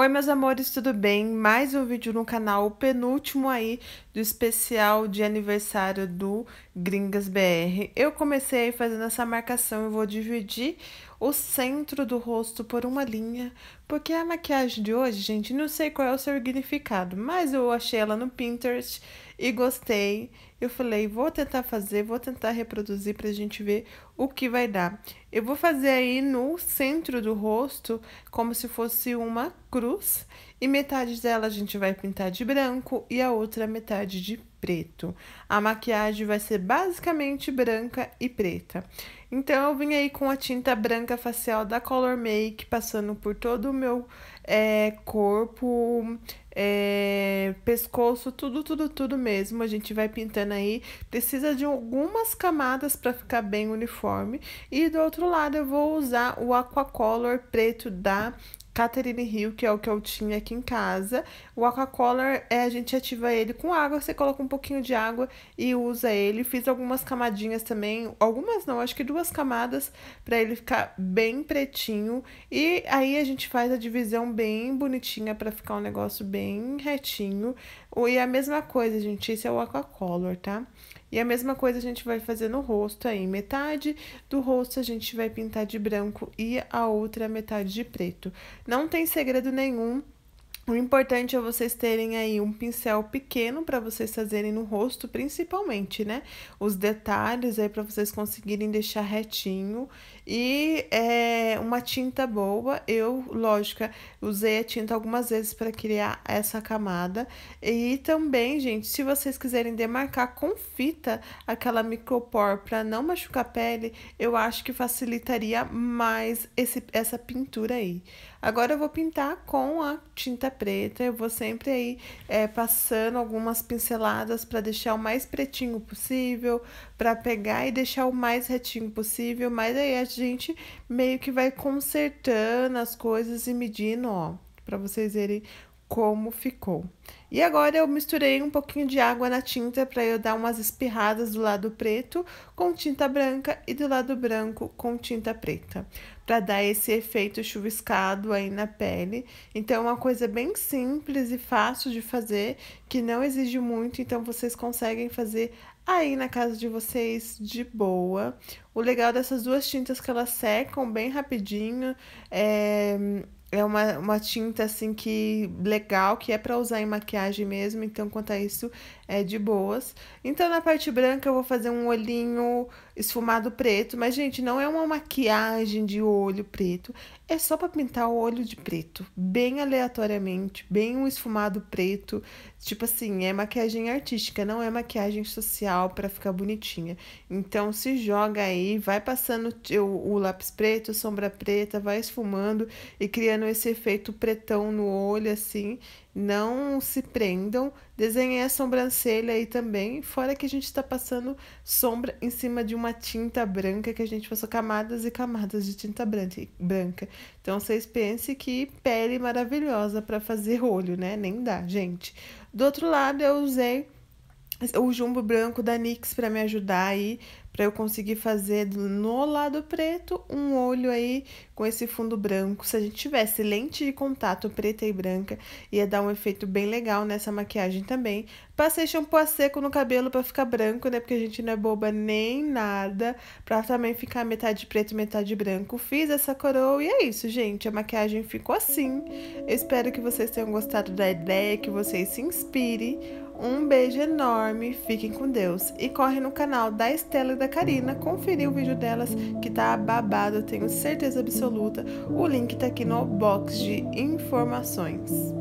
Oi, meus amores, tudo bem? Mais um vídeo no canal, o penúltimo aí do especial de aniversário do Gringas BR. Eu comecei fazendo essa marcação, eu vou dividir o centro do rosto por uma linha, porque a maquiagem de hoje, gente, não sei qual é o seu significado, mas eu achei ela no Pinterest e gostei. Eu falei, vou tentar fazer, vou tentar reproduzir pra gente ver o que vai dar. Eu vou fazer aí no centro do rosto, como se fosse uma cruz, e metade dela a gente vai pintar de branco e a outra metade de preto. A maquiagem vai ser basicamente branca e preta. Então, eu vim aí com a tinta branca facial da Color Make, passando por todo o meu é, corpo, é, pescoço, tudo, tudo, tudo mesmo. A gente vai pintando aí. Precisa de algumas camadas para ficar bem uniforme. E do outro lado, eu vou usar o Aquacolor preto da Catherine Hill, que é o que eu tinha aqui em casa. O Aquacolor, é, a gente ativa ele com água, você coloca um pouquinho de água e usa ele. Fiz algumas camadinhas também, algumas não, acho que duas camadas, para ele ficar bem pretinho. E aí a gente faz a divisão bem bonitinha para ficar um negócio bem retinho. E a mesma coisa, gente, esse é o aquacolor, tá? E a mesma coisa a gente vai fazer no rosto aí. Metade do rosto a gente vai pintar de branco e a outra metade de preto. Não tem segredo nenhum o importante é vocês terem aí um pincel pequeno para vocês fazerem no rosto, principalmente, né? Os detalhes aí para vocês conseguirem deixar retinho e é, uma tinta boa. Eu, lógica, usei a tinta algumas vezes para criar essa camada. E também, gente, se vocês quiserem demarcar com fita aquela micropor para não machucar a pele, eu acho que facilitaria mais esse, essa pintura aí. Agora eu vou pintar com a tinta preta, eu vou sempre aí é, passando algumas pinceladas para deixar o mais pretinho possível, para pegar e deixar o mais retinho possível, mas aí a gente meio que vai consertando as coisas e medindo, ó, para vocês verem como ficou. E agora eu misturei um pouquinho de água na tinta para eu dar umas espirradas do lado preto com tinta branca e do lado branco com tinta preta, para dar esse efeito chuviscado aí na pele. Então é uma coisa bem simples e fácil de fazer, que não exige muito, então vocês conseguem fazer aí na casa de vocês de boa. O legal dessas duas tintas que elas secam bem rapidinho é é uma, uma tinta assim que legal, que é para usar em maquiagem mesmo, então quanto a isso é de boas. Então na parte branca eu vou fazer um olhinho esfumado preto, mas gente, não é uma maquiagem de olho preto, é só para pintar o olho de preto, bem aleatoriamente, bem um esfumado preto, tipo assim, é maquiagem artística, não é maquiagem social para ficar bonitinha. Então se joga aí, vai passando o, o lápis preto, sombra preta, vai esfumando e criando esse efeito pretão no olho, assim. Não se prendam. Desenhei a sobrancelha aí também. Fora que a gente está passando sombra em cima de uma tinta branca, que a gente passou camadas e camadas de tinta branca. Então, vocês pensem que pele maravilhosa para fazer olho, né? Nem dá, gente. Do outro lado, eu usei o jumbo branco da NYX para me ajudar aí, para eu conseguir fazer no lado preto um olho aí com esse fundo branco. Se a gente tivesse lente de contato preta e branca, ia dar um efeito bem legal nessa maquiagem também. Passei shampoo a seco no cabelo para ficar branco, né? Porque a gente não é boba nem nada, para também ficar metade preto e metade branco. Fiz essa coroa e é isso, gente. A maquiagem ficou assim. Eu espero que vocês tenham gostado da ideia, que vocês se inspirem um beijo enorme, fiquem com Deus. E corre no canal da Estela e da Karina conferir o vídeo delas que tá babado, tenho certeza absoluta. O link tá aqui no box de informações.